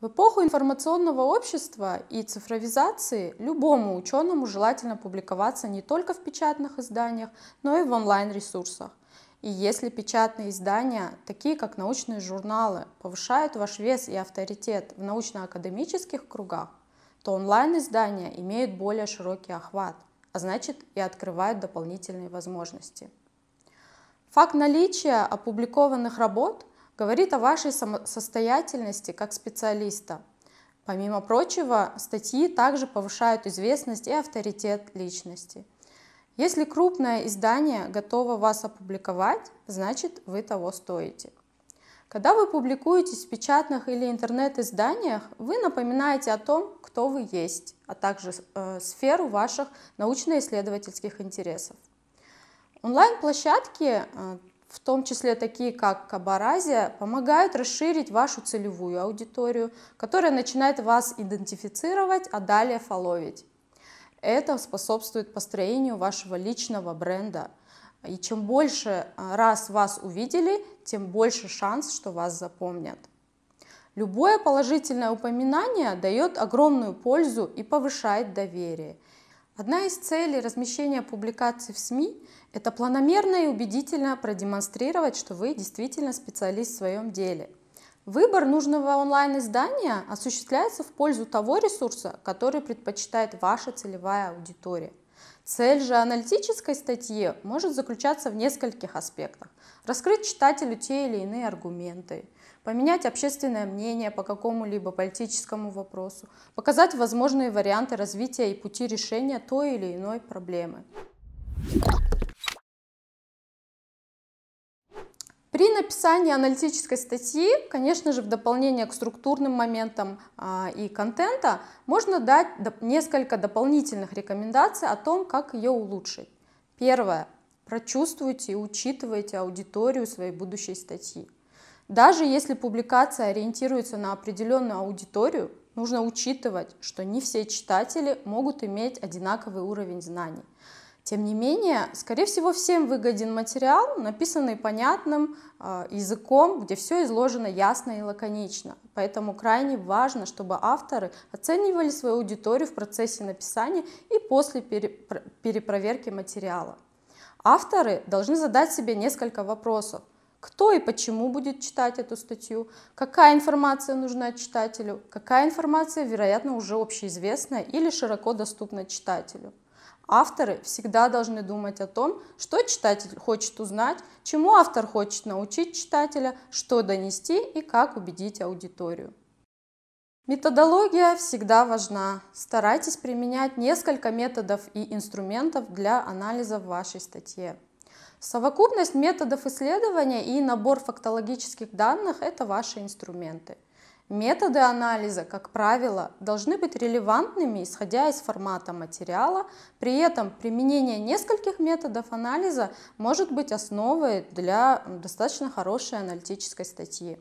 В эпоху информационного общества и цифровизации любому ученому желательно публиковаться не только в печатных изданиях, но и в онлайн-ресурсах. И если печатные издания, такие как научные журналы, повышают ваш вес и авторитет в научно-академических кругах, то онлайн-издания имеют более широкий охват, а значит и открывают дополнительные возможности. Факт наличия опубликованных работ говорит о вашей самостоятельности как специалиста. Помимо прочего, статьи также повышают известность и авторитет личности. Если крупное издание готово вас опубликовать, значит вы того стоите. Когда вы публикуетесь в печатных или интернет-изданиях, вы напоминаете о том, кто вы есть, а также э, сферу ваших научно-исследовательских интересов. Онлайн-площадки э, в том числе такие как Кабаразия, помогают расширить вашу целевую аудиторию, которая начинает вас идентифицировать, а далее фоловить. Это способствует построению вашего личного бренда. И чем больше а, раз вас увидели, тем больше шанс, что вас запомнят. Любое положительное упоминание дает огромную пользу и повышает доверие – Одна из целей размещения публикаций в СМИ – это планомерно и убедительно продемонстрировать, что вы действительно специалист в своем деле. Выбор нужного онлайн-издания осуществляется в пользу того ресурса, который предпочитает ваша целевая аудитория. Цель же аналитической статьи может заключаться в нескольких аспектах. Раскрыть читателю те или иные аргументы, поменять общественное мнение по какому-либо политическому вопросу, показать возможные варианты развития и пути решения той или иной проблемы. При написании аналитической статьи, конечно же, в дополнение к структурным моментам а, и контента, можно дать несколько дополнительных рекомендаций о том, как ее улучшить. Первое. Прочувствуйте и учитывайте аудиторию своей будущей статьи. Даже если публикация ориентируется на определенную аудиторию, нужно учитывать, что не все читатели могут иметь одинаковый уровень знаний. Тем не менее, скорее всего, всем выгоден материал, написанный понятным э, языком, где все изложено ясно и лаконично. Поэтому крайне важно, чтобы авторы оценивали свою аудиторию в процессе написания и после перепро перепроверки материала. Авторы должны задать себе несколько вопросов. Кто и почему будет читать эту статью? Какая информация нужна читателю? Какая информация, вероятно, уже общеизвестная или широко доступна читателю? Авторы всегда должны думать о том, что читатель хочет узнать, чему автор хочет научить читателя, что донести и как убедить аудиторию. Методология всегда важна. Старайтесь применять несколько методов и инструментов для анализа в вашей статье. Совокупность методов исследования и набор фактологических данных – это ваши инструменты – Методы анализа, как правило, должны быть релевантными, исходя из формата материала. При этом применение нескольких методов анализа может быть основой для достаточно хорошей аналитической статьи.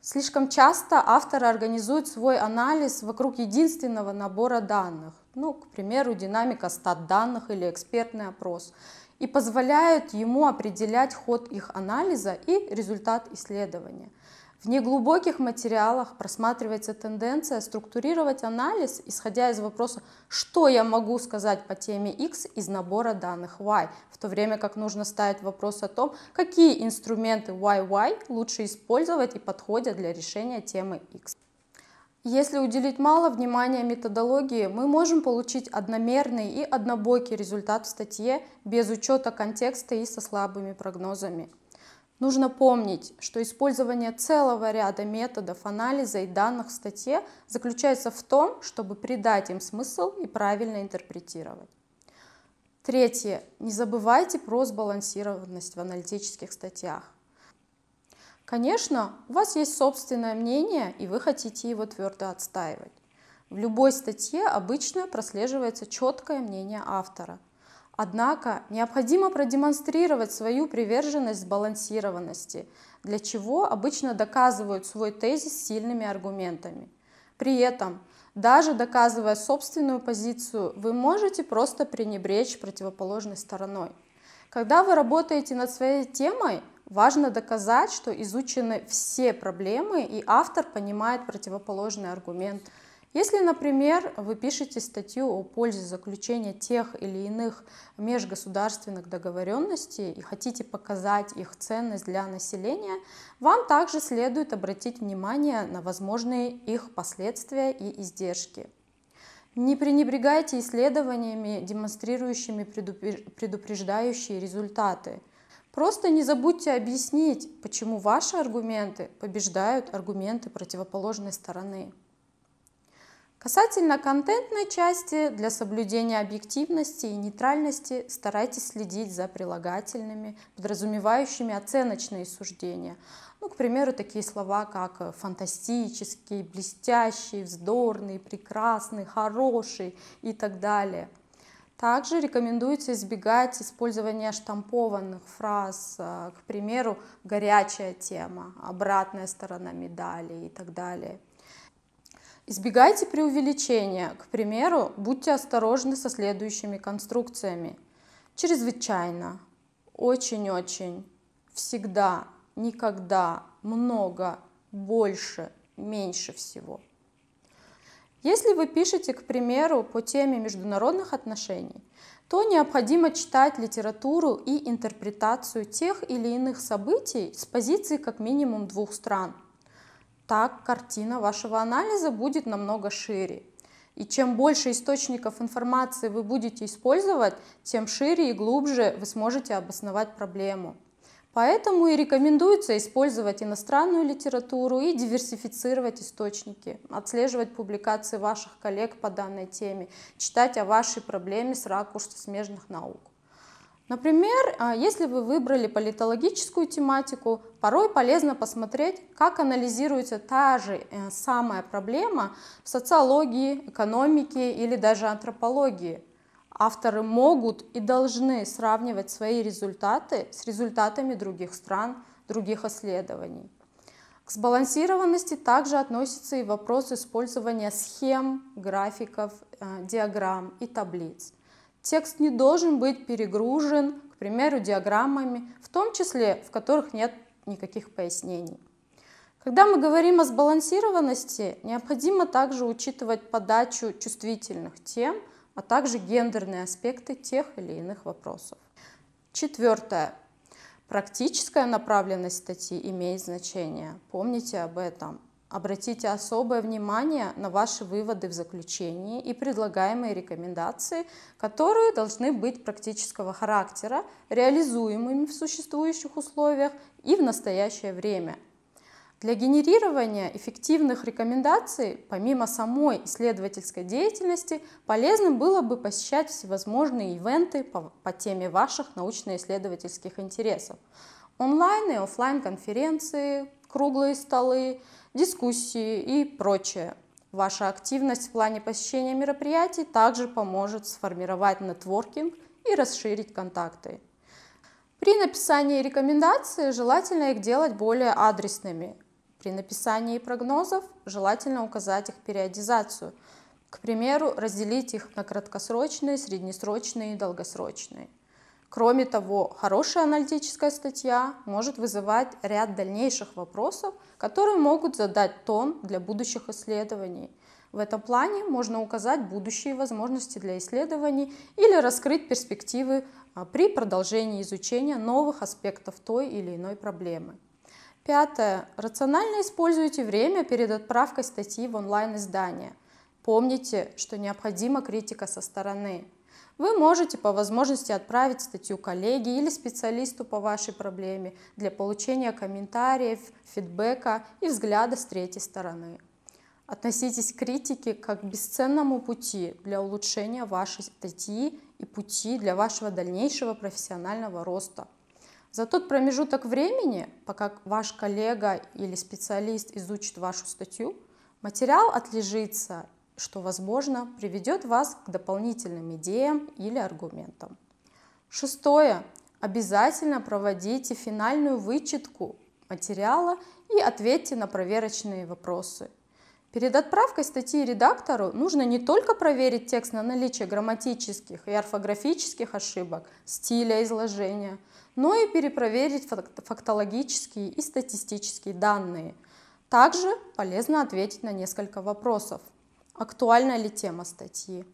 Слишком часто авторы организуют свой анализ вокруг единственного набора данных, ну, к примеру, динамика стат данных или экспертный опрос, и позволяют ему определять ход их анализа и результат исследования. В неглубоких материалах просматривается тенденция структурировать анализ, исходя из вопроса, что я могу сказать по теме X из набора данных Y, в то время как нужно ставить вопрос о том, какие инструменты YY лучше использовать и подходят для решения темы X. Если уделить мало внимания методологии, мы можем получить одномерный и однобокий результат в статье без учета контекста и со слабыми прогнозами. Нужно помнить, что использование целого ряда методов анализа и данных в статье заключается в том, чтобы придать им смысл и правильно интерпретировать. Третье. Не забывайте про сбалансированность в аналитических статьях. Конечно, у вас есть собственное мнение, и вы хотите его твердо отстаивать. В любой статье обычно прослеживается четкое мнение автора, Однако необходимо продемонстрировать свою приверженность сбалансированности, для чего обычно доказывают свой тезис сильными аргументами. При этом, даже доказывая собственную позицию, вы можете просто пренебречь противоположной стороной. Когда вы работаете над своей темой, важно доказать, что изучены все проблемы и автор понимает противоположный аргумент – если, например, вы пишете статью о пользе заключения тех или иных межгосударственных договоренностей и хотите показать их ценность для населения, вам также следует обратить внимание на возможные их последствия и издержки. Не пренебрегайте исследованиями, демонстрирующими предупреждающие результаты. Просто не забудьте объяснить, почему ваши аргументы побеждают аргументы противоположной стороны. Касательно контентной части, для соблюдения объективности и нейтральности старайтесь следить за прилагательными, подразумевающими оценочные суждения. Ну, к примеру, такие слова, как э, фантастический, блестящий, вздорный, прекрасный, хороший и так далее. Также рекомендуется избегать использования штампованных фраз, э, к примеру, горячая тема, обратная сторона медали и так далее. Избегайте преувеличения, к примеру, будьте осторожны со следующими конструкциями. Чрезвычайно, очень-очень, всегда, никогда, много, больше, меньше всего. Если вы пишете, к примеру, по теме международных отношений, то необходимо читать литературу и интерпретацию тех или иных событий с позиции как минимум двух стран – так картина вашего анализа будет намного шире. И чем больше источников информации вы будете использовать, тем шире и глубже вы сможете обосновать проблему. Поэтому и рекомендуется использовать иностранную литературу и диверсифицировать источники, отслеживать публикации ваших коллег по данной теме, читать о вашей проблеме с ракурса смежных наук. Например, а, если вы выбрали политологическую тематику, порой полезно посмотреть, как анализируется та же э, самая проблема в социологии, экономике или даже антропологии. Авторы могут и должны сравнивать свои результаты с результатами других стран, других исследований. К сбалансированности также относится и вопрос использования схем, графиков, э, диаграмм и таблиц. Текст не должен быть перегружен, к примеру, диаграммами, в том числе, в которых нет никаких пояснений. Когда мы говорим о сбалансированности, необходимо также учитывать подачу чувствительных тем, а также гендерные аспекты тех или иных вопросов. Четвертое. Практическая направленность статьи имеет значение. Помните об этом. Обратите особое внимание на ваши выводы в заключении и предлагаемые рекомендации, которые должны быть практического характера, реализуемыми в существующих условиях и в настоящее время. Для генерирования эффективных рекомендаций, помимо самой исследовательской деятельности, полезным было бы посещать всевозможные ивенты по, по теме ваших научно-исследовательских интересов. Онлайн и офлайн конференции, круглые столы, дискуссии и прочее. Ваша активность в плане посещения мероприятий также поможет сформировать нетворкинг и расширить контакты. При написании рекомендаций желательно их делать более адресными. При написании прогнозов желательно указать их периодизацию. К примеру, разделить их на краткосрочные, среднесрочные и долгосрочные. Кроме того, хорошая аналитическая статья может вызывать ряд дальнейших вопросов, которые могут задать тон для будущих исследований. В этом плане можно указать будущие возможности для исследований или раскрыть перспективы а, при продолжении изучения новых аспектов той или иной проблемы. Пятое. Рационально используйте время перед отправкой статьи в онлайн-издание. Помните, что необходима критика со стороны. Вы можете по возможности отправить статью коллеге или специалисту по вашей проблеме для получения комментариев, фидбэка и взгляда с третьей стороны. Относитесь к критике как к бесценному пути для улучшения вашей статьи и пути для вашего дальнейшего профессионального роста. За тот промежуток времени, пока ваш коллега или специалист изучит вашу статью, материал отлежится что, возможно, приведет вас к дополнительным идеям или аргументам. Шестое. Обязательно проводите финальную вычетку материала и ответьте на проверочные вопросы. Перед отправкой статьи редактору нужно не только проверить текст на наличие грамматических и орфографических ошибок, стиля изложения, но и перепроверить фактологические и статистические данные. Также полезно ответить на несколько вопросов – Актуальна ли тема статьи?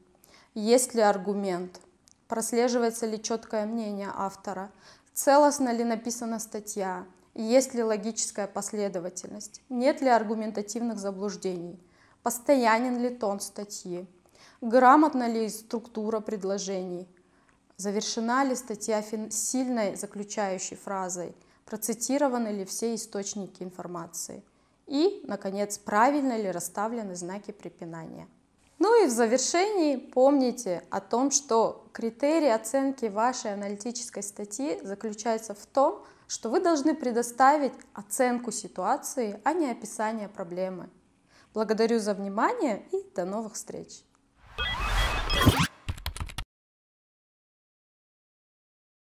Есть ли аргумент? Прослеживается ли четкое мнение автора? Целостно ли написана статья? Есть ли логическая последовательность? Нет ли аргументативных заблуждений? Постоянен ли тон статьи? Грамотна ли структура предложений? Завершена ли статья сильной заключающей фразой? Процитированы ли все источники информации? И, наконец, правильно ли расставлены знаки препинания. Ну и в завершении помните о том, что критерий оценки вашей аналитической статьи заключается в том, что вы должны предоставить оценку ситуации, а не описание проблемы. Благодарю за внимание и до новых встреч!